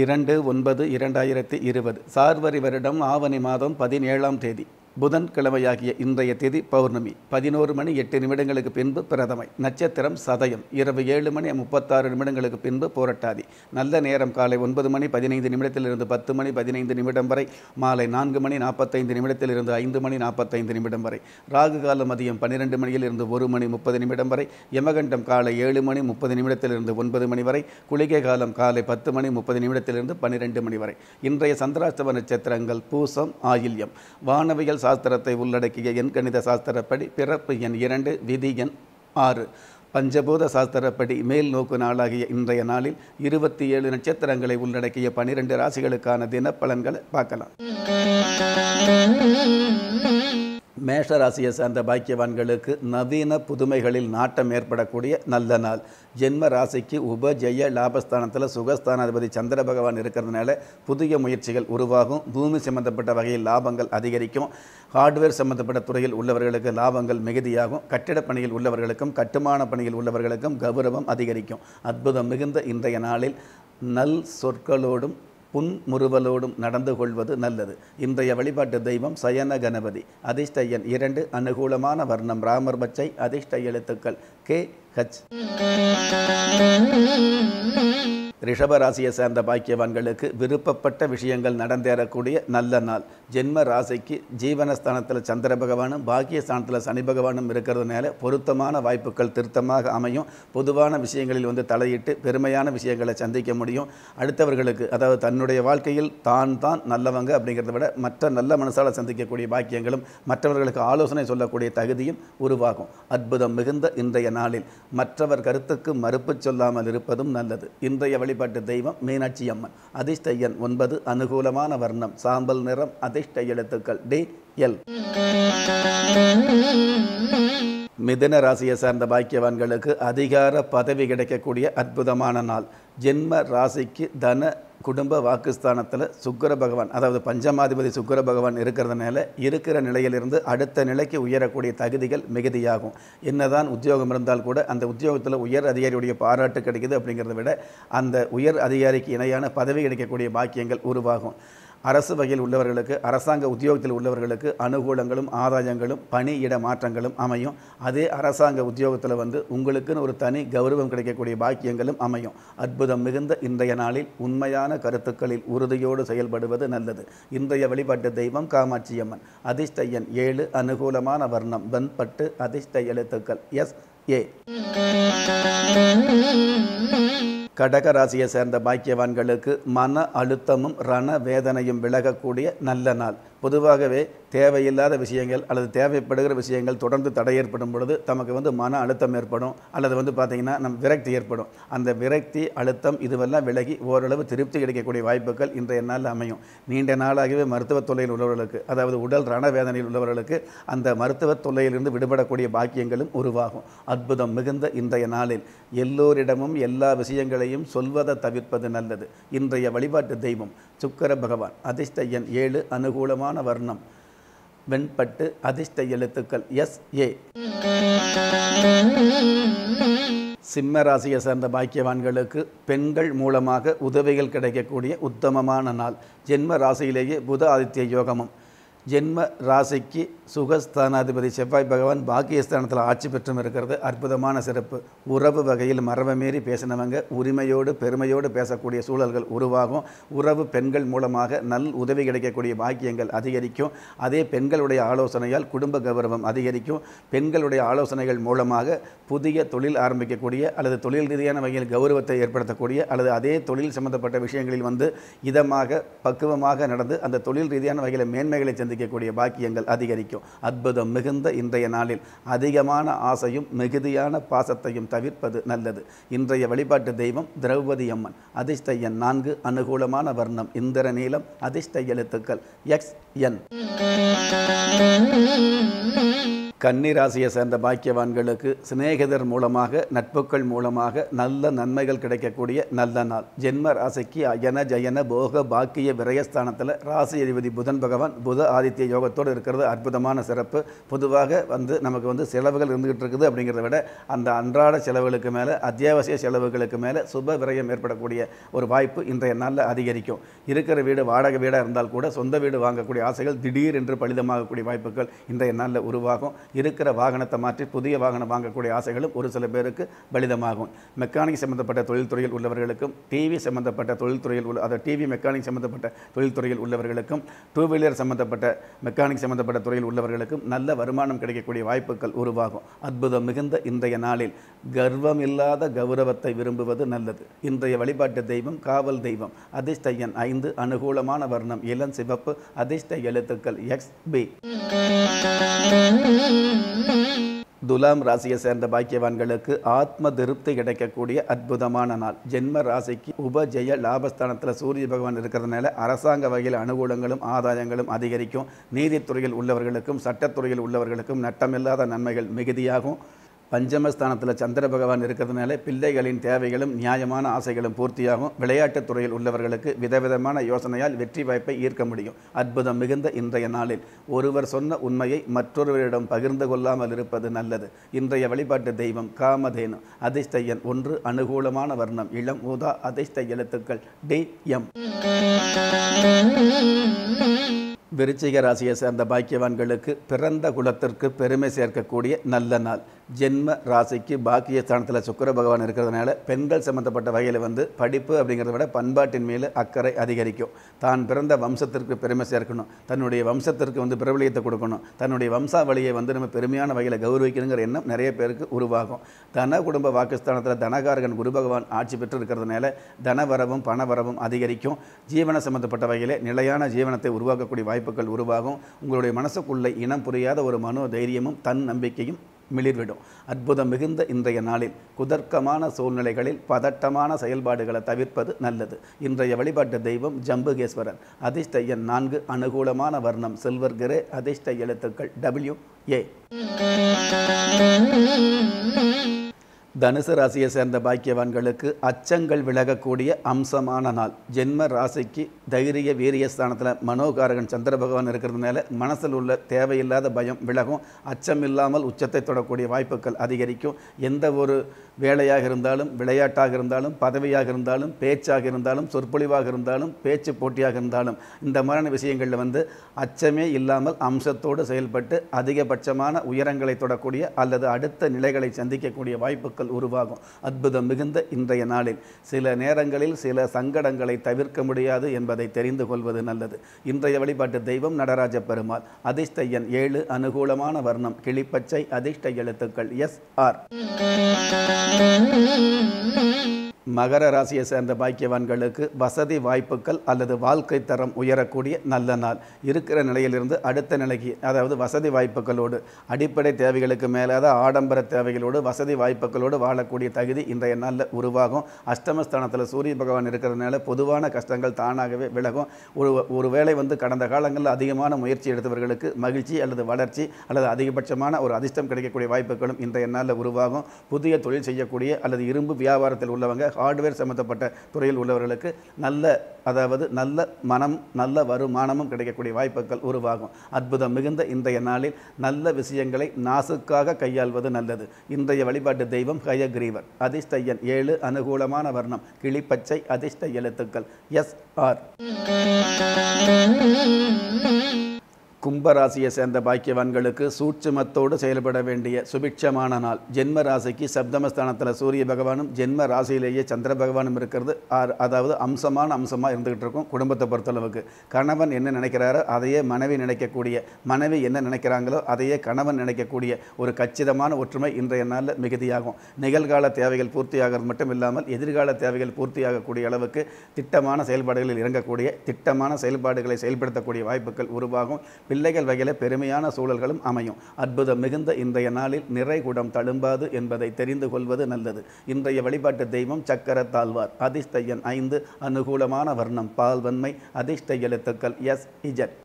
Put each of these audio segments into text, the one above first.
இரண்டு ஒன்பது இரண்டாயிரத்தி இருபது சார்வரி வருடம் ஆவணி மாதம் பதினேழாம் தேதி புதன்கிழமையாகிய இன்றைய திதி பௌர்ணமி பதினோரு மணி எட்டு நிமிடங்களுக்கு பின்பு பிரதமை நட்சத்திரம் சதயம் இரவு ஏழு மணி முப்பத்தாறு நிமிடங்களுக்கு பின்பு போராட்டாதி நல்ல நேரம் காலை ஒன்பது மணி பதினைந்து நிமிடத்திலிருந்து பத்து மணி பதினைந்து நிமிடம் வரை மாலை நான்கு மணி நாற்பத்தைந்து நிமிடத்திலிருந்து ஐந்து மணி நாற்பத்தைந்து நிமிடம் வரை ராகு கால மதியம் பன்னிரெண்டு மணியிலிருந்து ஒரு மணி முப்பது நிமிடம் வரை யமகண்டம் காலை ஏழு மணி முப்பது நிமிடத்திலிருந்து ஒன்பது மணி வரை குளிகை காலம் காலை பத்து மணி முப்பது நிமிடத்திலிருந்து பன்னிரெண்டு மணி வரை இன்றைய சந்திராஷ்டம நட்சத்திரங்கள் பூசம் ஆயில்யம் வானவியல் சாஸ்திரத்தை உள்ளடக்கிய கணித சாஸ்திரப்படி பிறப்பு எண் இரண்டு விதி எண் ஆறு பஞ்சபூத சாஸ்திரப்படி மேல் நோக்கு நாளாகிய இன்றைய நாளில் இருபத்தி ஏழு நட்சத்திரங்களை உள்ளடக்கிய பனிரெண்டு ராசிகளுக்கான தினப்பலன்களை பார்க்கலாம் மேஷராசியை சார்ந்த பாக்கியவான்களுக்கு நவீன புதுமைகளில் நாட்டம் ஏற்படக்கூடிய நல்ல நாள் ஜென்ம ராசிக்கு உப ஜெய லாபஸ்தானத்தில் சுகஸ்தானாதிபதி சந்திர பகவான் இருக்கிறதுனால புதிய முயற்சிகள் உருவாகும் பூமி சம்பந்தப்பட்ட வகையில் லாபங்கள் அதிகரிக்கும் ஹார்ட்வேர் சம்பந்தப்பட்ட துறையில் உள்ளவர்களுக்கு லாபங்கள் மிகுதியாகும் கட்டிடப் பணியில் உள்ளவர்களுக்கும் கட்டுமான பணியில் உள்ளவர்களுக்கும் கௌரவம் அதிகரிக்கும் அற்புதம் மிகுந்த இன்றைய நாளில் நல் சொற்களோடும் புன்முறுவலோடும் நடந்து கொள்வது நல்லது இன்றைய வழிபாட்டு தெய்வம் சயன கணபதி அதிர்ஷ்டையன் இரண்டு அனுகூலமான வர்ணம் ராமர் பச்சை அதிர்ஷ்ட எழுத்துக்கள் கே ஹச் ரிஷபராசியை சேர்ந்த பாக்கியவான்களுக்கு விருப்பப்பட்ட விஷயங்கள் நடந்தேறக்கூடிய நல்ல நாள் ஜென்ம ராசிக்கு ஜீவனஸ்தானத்தில் சந்திர பகவானும் பாக்கியஸ்தானத்தில் சனி பகவானும் இருக்கிறதுனால பொருத்தமான வாய்ப்புகள் திருத்தமாக அமையும் பொதுவான விஷயங்களில் வந்து தலையிட்டு பெருமையான விஷயங்களை சந்திக்க முடியும் அடுத்தவர்களுக்கு அதாவது தன்னுடைய வாழ்க்கையில் தான் தான் நல்லவங்க அப்படிங்கிறத விட மற்ற நல்ல மனசால் சந்திக்கக்கூடிய பாக்கியங்களும் மற்றவர்களுக்கு ஆலோசனை சொல்லக்கூடிய தகுதியும் உருவாகும் அற்புதம் மிகுந்த இன்றைய நாளில் மற்றவர் கருத்துக்கு மறுப்பு சொல்லாமல் இருப்பதும் நல்லது இன்றைய வழிபாட்டு தெய்வம் மீனாட்சி அம்மன் அதிர்ஷ்ட எண் ஒன்பது அனுகூலமான வர்ணம் சாம்பல் நிறம் அதே அதிர்ஷ்ட எழுத்துக்கள் டி எல் மிதன ராசியை சார்ந்த பாக்கியவான்களுக்கு அதிகார பதவி கிடைக்கக்கூடிய அற்புதமான நாள் ஜென்ம ராசிக்கு தன குடும்ப வாக்குஸ்தானத்தில் சுக்கர பகவான் அதாவது பஞ்சமாதிபதி சுக்கர பகவான் இருக்கிறதுனால இருக்கிற நிலையிலிருந்து அடுத்த நிலைக்கு உயரக்கூடிய தகுதிகள் மிகுதியாகும் என்னதான் உத்தியோகம் இருந்தால் கூட அந்த உத்தியோகத்தில் உயர் அதிகாரியுடைய பாராட்டு கிடைக்குது அப்படிங்கிறத விட அந்த உயர் அதிகாரிக்கு இணையான பதவி கிடைக்கக்கூடிய பாக்கியங்கள் உருவாகும் அரசு வகையில் உள்ளவர்களுக்கு அரசாங்க உத்தியோகத்தில் உள்ளவர்களுக்கு அனுகூலங்களும் ஆதாயங்களும் பணியிட மாற்றங்களும் அமையும் அதே அரசாங்க உத்தியோகத்தில் வந்து உங்களுக்குன்னு ஒரு தனி கௌரவம் கிடைக்கக்கூடிய பாக்கியங்களும் அமையும் அற்புதம் மிகுந்த இன்றைய நாளில் உண்மையான கருத்துக்களில் உறுதியோடு செயல்படுவது நல்லது இன்றைய வழிபாட்டு தெய்வம் காமாட்சியம்மன் அதிர்ஷ்டையன் ஏழு அனுகூலமான வர்ணம் வெண்பட்டு அதிர்ஷ்ட எழுத்துக்கள் எஸ் ஏ கடகராசியை சேர்ந்த பாக்கியவான்களுக்கு மன அழுத்தமும் ரண வேதனையும் விலகக்கூடிய நல்ல நாள் பொதுவாகவே தேவையில்லாத விஷயங்கள் அல்லது தேவைப்படுகிற விஷயங்கள் தொடர்ந்து தடை ஏற்படும் பொழுது நமக்கு வந்து மன அழுத்தம் ஏற்படும் அல்லது வந்து பார்த்திங்கன்னா நம் விரக்தி ஏற்படும் அந்த விரக்தி அழுத்தம் இதுவெல்லாம் விலகி ஓரளவு திருப்தி கிடைக்கக்கூடிய வாய்ப்புகள் இன்றைய நாளில் அமையும் நீண்ட நாளாகவே மருத்துவத் தொல்லையில் உள்ளவர்களுக்கு அதாவது உடல் ரண வேதனையில் உள்ளவர்களுக்கு அந்த மருத்துவத் தொல்லையிலிருந்து விடுபடக்கூடிய பாக்கியங்களும் உருவாகும் அற்புதம் மிகுந்த இன்றைய நாளில் எல்லோரிடமும் எல்லா விஷயங்களையும் சொல்வதை தவிர்ப்பது நல்லது இன்றைய வழிபாட்டு தெய்வம் சுக்கர பகவான் அதிர்ஷ்ட எண் ஏழு அனுகூலமான வர்ணம் வெண்பட்டு அதிர்ஷ்ட எழுத்துக்கள் எஸ் ஏ சிம்ம ராசியை சேர்ந்த பாக்கியவான்களுக்கு பெண்கள் மூலமாக உதவிகள் கிடைக்கக்கூடிய உத்தமமான நாள் ஜென்ம ராசியிலேயே புத ஆதித்ய யோகமும் ஜென்ம ராசிக்கு சுகஸ்தானாதிபதி செவ்வாய் பகவான் பாக்கியஸ்தானத்தில் ஆட்சி பெற்றும் இருக்கிறது அற்புதமான சிறப்பு உறவு வகையில் மரபை மீறி பேசினவங்க உரிமையோடு பெருமையோடு பேசக்கூடிய சூழல்கள் உருவாகும் உறவு பெண்கள் மூலமாக நல் உதவி கிடைக்கக்கூடிய பாக்கியங்கள் அதிகரிக்கும் அதே பெண்களுடைய ஆலோசனையால் குடும்ப கௌரவம் அதிகரிக்கும் பெண்களுடைய ஆலோசனைகள் மூலமாக புதிய தொழில் ஆரம்பிக்கக்கூடிய அல்லது தொழில் ரீதியான வகையில் கௌரவத்தை ஏற்படுத்தக்கூடிய அல்லது அதே தொழில் சம்பந்தப்பட்ட விஷயங்களில் வந்து இதமாக பக்குவமாக நடந்து அந்த தொழில் ரீதியான வகையில் மேன்மைகளை சந்திக்க அனுஷ்டிக்கக்கூடிய பாக்கியங்கள் அதிகரிக்கும் அற்புதம் மிகுந்த இன்றைய நாளில் அதிகமான ஆசையும் மிகுதியான பாசத்தையும் தவிர்ப்பது நல்லது இன்றைய வழிபாட்டு தெய்வம் திரௌபதி அம்மன் அதிர்ஷ்ட எண் நான்கு அனுகூலமான வர்ணம் இந்திர நீளம் அதிர்ஷ்ட எழுத்துக்கள் எக்ஸ் என் கன்னிராசியை சேர்ந்த பாக்கியவான்களுக்கு சிநேகிதர் மூலமாக நட்புக்கள் மூலமாக நல்ல நன்மைகள் கிடைக்கக்கூடிய நல்ல நாள் ஜென்ம ராசிக்கு அயன ஜயன போக பாக்கிய விரயஸ்தானத்தில் ராசி அதிபதி புதன் பகவான் புத ஆதித்ய யோகத்தோடு இருக்கிறது அற்புதமான சிறப்பு பொதுவாக வந்து நமக்கு வந்து செலவுகள் இருந்துகிட்டு இருக்குது அப்படிங்கிறத விட அந்த அன்றாட செலவுகளுக்கு மேலே அத்தியாவசிய செலவுகளுக்கு மேலே சுப விரயம் ஏற்படக்கூடிய ஒரு வாய்ப்பு இன்றைய நாளில் அதிகரிக்கும் இருக்கிற வீடு வாடகை வீடாக இருந்தால் கூட சொந்த வீடு வாங்கக்கூடிய ஆசைகள் திடீர் என்று பலிதமாகக்கூடிய வாய்ப்புகள் இன்றைய நாளில் உருவாகும் இருக்கிற வாகனத்தை மாற்றி புதிய வாகனம் வாங்கக்கூடிய ஆசைகளும் ஒரு சில பேருக்கு பலிதமாகும் மெக்கானிக் சம்மந்தப்பட்ட தொழில்துறையில் உள்ளவர்களுக்கும் டிவி சம்மந்தப்பட்ட தொழில்துறையில் உள்ள அதாவது டிவி மெக்கானிக் சம்மந்தப்பட்ட தொழில்துறையில் உள்ளவர்களுக்கும் டூ வீலர் சம்மந்தப்பட்ட மெக்கானிக் சம்மந்தப்பட்ட துறையில் உள்ளவர்களுக்கும் நல்ல வருமானம் கிடைக்கக்கூடிய வாய்ப்புகள் உருவாகும் அற்புதம் மிகுந்த இன்றைய நாளில் கர்வம் இல்லாத கௌரவத்தை விரும்புவது நல்லது இன்றைய வழிபாட்டு தெய்வம் காவல் தெய்வம் அதிர்ஷ்ட ஐந்து அனுகூலமான வர்ணம் இளம் சிவப்பு அதிர்ஷ்ட எழுத்துக்கள் எக்ஸ் பி துலாம் ராசியை சேர்ந்த பாக்கியவான்களுக்கு ஆத்ம திருப்தி கிடைக்கக்கூடிய அற்புதமான நாள் ஜென்ம ராசிக்கு உபஜெய லாபஸ்தானத்தில் சூரிய பகவான் இருக்கிறதுனால அரசாங்க வகையில் அனுகூலங்களும் ஆதாயங்களும் அதிகரிக்கும் நீதித்துறையில் உள்ளவர்களுக்கும் சட்டத்துறையில் உள்ளவர்களுக்கும் நட்டமில்லாத நன்மைகள் மிகுதியாகும் பஞ்சமஸ்தானத்தில் சந்திர பகவான் இருக்கிறதுனால பிள்ளைகளின் தேவைகளும் நியாயமான ஆசைகளும் பூர்த்தியாகும் விளையாட்டுத் துறையில் உள்ளவர்களுக்கு விதவிதமான யோசனையால் வெற்றி வாய்ப்பை ஈர்க்க முடியும் அற்புதம் மிகுந்த இன்றைய நாளில் ஒருவர் சொன்ன உண்மையை மற்றொருவரிடம் பகிர்ந்து கொள்ளாமல் இருப்பது நல்லது இன்றைய வழிபாட்டு தெய்வம் காமதேனு அதிர்ஷ்ட ஒன்று அனுகூலமான வர்ணம் இளம் ஊதா அதிர்ஷ்ட எழுத்துக்கள் டி எம் விருச்சிக ராசியை சேர்ந்த பாக்கியவான்களுக்கு பிறந்த குலத்திற்கு பெருமை சேர்க்கக்கூடிய நல்ல நாள் ஜென்ம ராசிக்கு பாக்கிய ஸ்தானத்தில் சுக்கர பகவான் இருக்கிறதுனால பெண்கள் சம்மந்தப்பட்ட வகையில் வந்து படிப்பு அப்படிங்கிறத விட பண்பாட்டின் மேலே அக்கறை அதிகரிக்கும் தான் பிறந்த வம்சத்திற்கு பெருமை சேர்க்கணும் தன்னுடைய வம்சத்திற்கு வந்து பிரபலியத்தை கொடுக்கணும் தன்னுடைய வம்சாவளியை வந்து நம்ம பெருமையான வகையில் கௌரவிக்கணுங்கிற எண்ணம் நிறைய பேருக்கு உருவாகும் தன குடும்ப வாக்குஸ்தானத்தில் தனகாரகன் குரு பகவான் ஆட்சி பெற்று இருக்கிறதுனால தனவரவும் பணவரவும் அதிகரிக்கும் ஜீவன சம்மந்தப்பட்ட வகையில் நிலையான ஜீவனத்தை உருவாக்கக்கூடிய வாய்ப்புகள் உருவாகும் உங்களுடைய மனசுக்குள்ளே இனம் புரியாத ஒரு மனோ தைரியமும் தன் நம்பிக்கையும் மிளிர்விடும் அற்புதம் மிகுந்த இன்றைய நாளில் குதர்க்கமான சூழ்நிலைகளில் பதட்டமான செயல்பாடுகளை தவிர்ப்பது நல்லது இன்றைய வழிபாட்டு தெய்வம் ஜம்புகேஸ்வரன் அதிர்ஷ்ட எண் நான்கு அனுகூலமான வர்ணம் செல்வர் கிரே அதிர்ஷ்ட எழுத்துக்கள் டபிள்யூ ஏ தனுசு ராசியை சேர்ந்த பாக்கியவான்களுக்கு அச்சங்கள் விலகக்கூடிய அம்சமான நாள் ஜென்ம ராசிக்கு தைரிய வீரியஸ்தானத்தில் மனோகாரகன் சந்திர பகவான் இருக்கிறதுனால மனசில் உள்ள தேவையில்லாத பயம் விலகும் அச்சம் இல்லாமல் உச்சத்தை தொடக்கூடிய வாய்ப்புகள் அதிகரிக்கும் எந்த ஒரு வேலையாக இருந்தாலும் விளையாட்டாக இருந்தாலும் பதவியாக இருந்தாலும் பேச்சாக இருந்தாலும் சொற்பொழிவாக இருந்தாலும் பேச்சு போட்டியாக இருந்தாலும் இந்த மாதிரியான விஷயங்களில் வந்து அச்சமே இல்லாமல் அம்சத்தோடு செயல்பட்டு அதிகபட்சமான உயரங்களை தொடக்கூடிய அல்லது அடுத்த நிலைகளை சந்திக்கக்கூடிய வாய்ப்புகள் சூழல் உருவாகும் அற்புதம் மிகுந்த இன்றைய நாளில் சில நேரங்களில் சில சங்கடங்களை தவிர்க்க முடியாது என்பதை தெரிந்து கொள்வது நல்லது இன்றைய வழிபாட்டு தெய்வம் நடராஜ பெருமாள் அதிர்ஷ்டையன் ஏழு அனுகூலமான வர்ணம் கிளிப்பச்சை அதிர்ஷ்ட எழுத்துக்கள் எஸ் ஆர் மகர ராசியை சேர்ந்த பாக்கியவான்களுக்கு வசதி வாய்ப்புகள் அல்லது வாழ்க்கை தரம் உயரக்கூடிய நல்ல நாள் இருக்கிற நிலையிலிருந்து அடுத்த நிலைக்கு அதாவது வசதி வாய்ப்புகளோடு அடிப்படை தேவைகளுக்கு மேலாத ஆடம்பர தேவைகளோடு வசதி வாய்ப்புகளோடு வாழக்கூடிய தகுதி இன்றைய நாளில் உருவாகும் அஷ்டமஸ்தானத்தில் சூரிய பகவான் இருக்கிறதுனால பொதுவான கஷ்டங்கள் தானாகவே விலகும் ஒரு ஒருவேளை வந்து கடந்த காலங்களில் அதிகமான முயற்சி எடுத்தவர்களுக்கு மகிழ்ச்சி அல்லது வளர்ச்சி அல்லது அதிகபட்சமான ஒரு அதிர்ஷ்டம் கிடைக்கக்கூடிய வாய்ப்புகளும் இன்றைய நாளில் உருவாகும் புதிய தொழில் செய்யக்கூடிய அல்லது இரும்பு வியாபாரத்தில் உள்ளவங்க ஹார்ட்வேர் சம்மந்தப்பட்ட துறையில் உள்ளவர்களுக்கு நல்ல அதாவது நல்ல மனம் நல்ல வருமானமும் கிடைக்கக்கூடிய வாய்ப்புகள் உருவாகும் அற்புதம் மிகுந்த இன்றைய நாளில் நல்ல விஷயங்களை நாசுக்காக கையாள்வது நல்லது இன்றைய வழிபாட்டு தெய்வம் ஹயக்ரீவர் அதிர்ஷ்டையன் ஏழு அனுகூலமான வர்ணம் கிளிப்பச்சை அதிர்ஷ்ட எழுத்துக்கள் எஸ் ஆர் கும்பராசியை சேர்ந்த பாக்கியவான்களுக்கு சூட்சமத்தோடு செயல்பட வேண்டிய சுபிக்ஷமான நாள் ஜென்ம ராசிக்கு சப்தமஸ்தானத்தில் சூரிய பகவானும் ஜென்ம ராசியிலேயே சந்திர பகவானும் இருக்கிறது அதாவது அம்சமான அம்சமாக இருந்துகிட்டு இருக்கும் குடும்பத்தை பொறுத்தளவுக்கு கணவன் என்ன நினைக்கிறாரோ அதையே மனைவி நினைக்கக்கூடிய மனைவி என்ன நினைக்கிறாங்களோ அதையே கணவன் நினைக்கக்கூடிய ஒரு கச்சிதமான ஒற்றுமை இன்றைய நாளில் மிகுதியாகும் நிகழ்கால தேவைகள் பூர்த்தியாகிறது மட்டும் இல்லாமல் எதிர்கால தேவைகள் பூர்த்தியாகக்கூடிய அளவுக்கு திட்டமான செயல்பாடுகளில் இறங்கக்கூடிய திட்டமான செயல்பாடுகளை செயல்படுத்தக்கூடிய வாய்ப்புகள் உருவாகும் பிள்ளைகள் வகையில் பெருமையான சூழல்களும் அமையும் அற்புதம் மிகுந்த இன்றைய நாளில் நிறைகுடம் தழும்பாது என்பதை தெரிந்து கொள்வது நல்லது இன்றைய வழிபாட்டு தெய்வம் சக்கர தாழ்வார் எண் ஐந்து அனுகூலமான வர்ணம் பால்வன்மை அதிர்ஷ்ட எழுத்துக்கள் எஸ் இஜட்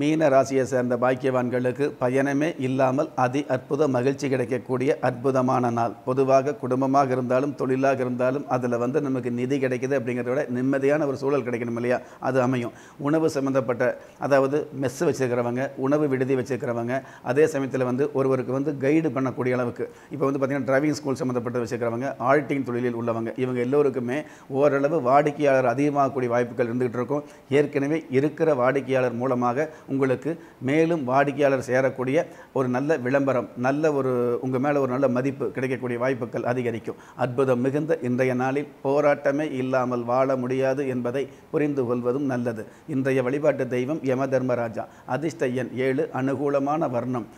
மீன ராசியை சேர்ந்த பாக்கியவான்களுக்கு பயணமே இல்லாமல் அதி அற்புத மகிழ்ச்சி கிடைக்கக்கூடிய அற்புதமான நாள் பொதுவாக குடும்பமாக இருந்தாலும் தொழிலாக இருந்தாலும் அதில் வந்து நமக்கு நிதி கிடைக்கிது அப்படிங்கிறத விட நிம்மதியான ஒரு சூழல் கிடைக்கணும் இல்லையா அது அமையும் உணவு சம்மந்தப்பட்ட அதாவது மெஸ் வச்சுருக்கிறவங்க உணவு விடுதி வச்சுருக்கிறவங்க அதே சமயத்தில் வந்து ஒருவருக்கு வந்து கைடு பண்ணக்கூடிய அளவுக்கு இப்போ வந்து பார்த்திங்கன்னா டிரைவிங் ஸ்கூல் சம்மந்தப்பட்ட வச்சுருக்கிறவங்க ஆல்டிங் தொழிலில் உள்ளவங்க இவங்க எல்லோருக்குமே ஓரளவு வாடிக்கையாளர் அதிகமாகக்கூடிய வாய்ப்புகள் இருந்துகிட்டு இருக்கும் ஏற்கனவே இருக்கிற வாடிக்கையாளர் மூலமாக உங்களுக்கு மேலும் வாடிக்கையாளர் சேரக்கூடிய ஒரு நல்ல விளம்பரம் நல்ல ஒரு உங்கள் மேலே ஒரு நல்ல மதிப்பு கிடைக்கக்கூடிய வாய்ப்புகள் அதிகரிக்கும் அற்புதம் மிகுந்த இன்றைய நாளில் போராட்டமே இல்லாமல் வாழ முடியாது என்பதை புரிந்து கொள்வதும் நல்லது இன்றைய வழிபாட்டு தெய்வம் யம தர்மராஜா அதிர்ஷ்ட எண் ஏழு அனுகூலமான வர்ணம்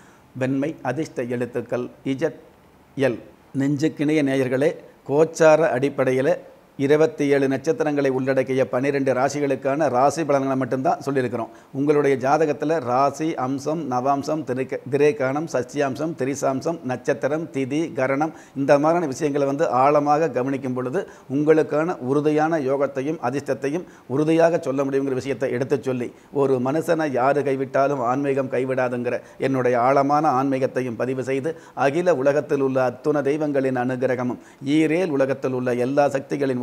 வெண்மை அதிர்ஷ்ட எழுத்துக்கள் இஜட் எல் நெஞ்சுக்கிணைய நேயர்களே கோச்சார அடிப்படையில் இருபத்தி ஏழு நட்சத்திரங்களை உள்ளடக்கிய பன்னிரெண்டு ராசிகளுக்கான ராசி பலன்களை மட்டும்தான் சொல்லியிருக்கிறோம் உங்களுடைய ஜாதகத்தில் ராசி அம்சம் நவாம்சம் திரைக்க திரைக்காணம் சசியாம்சம் திரிசாம்சம் நட்சத்திரம் திதி கரணம் இந்த மாதிரியான விஷயங்களை வந்து ஆழமாக கவனிக்கும் பொழுது உங்களுக்கான உறுதியான யோகத்தையும் அதிர்ஷ்டத்தையும் உறுதியாக சொல்ல முடியுங்கிற விஷயத்தை எடுத்து சொல்லி ஒரு மனுஷனை யார் கைவிட்டாலும் ஆன்மீகம் கைவிடாதுங்கிற என்னுடைய ஆழமான ஆன்மீகத்தையும் பதிவு செய்து அகில உலகத்தில் உள்ள அத்துண தெய்வங்களின் அனுகிரகமும் ஈரேல் உலகத்தில் உள்ள எல்லா சக்திகளின்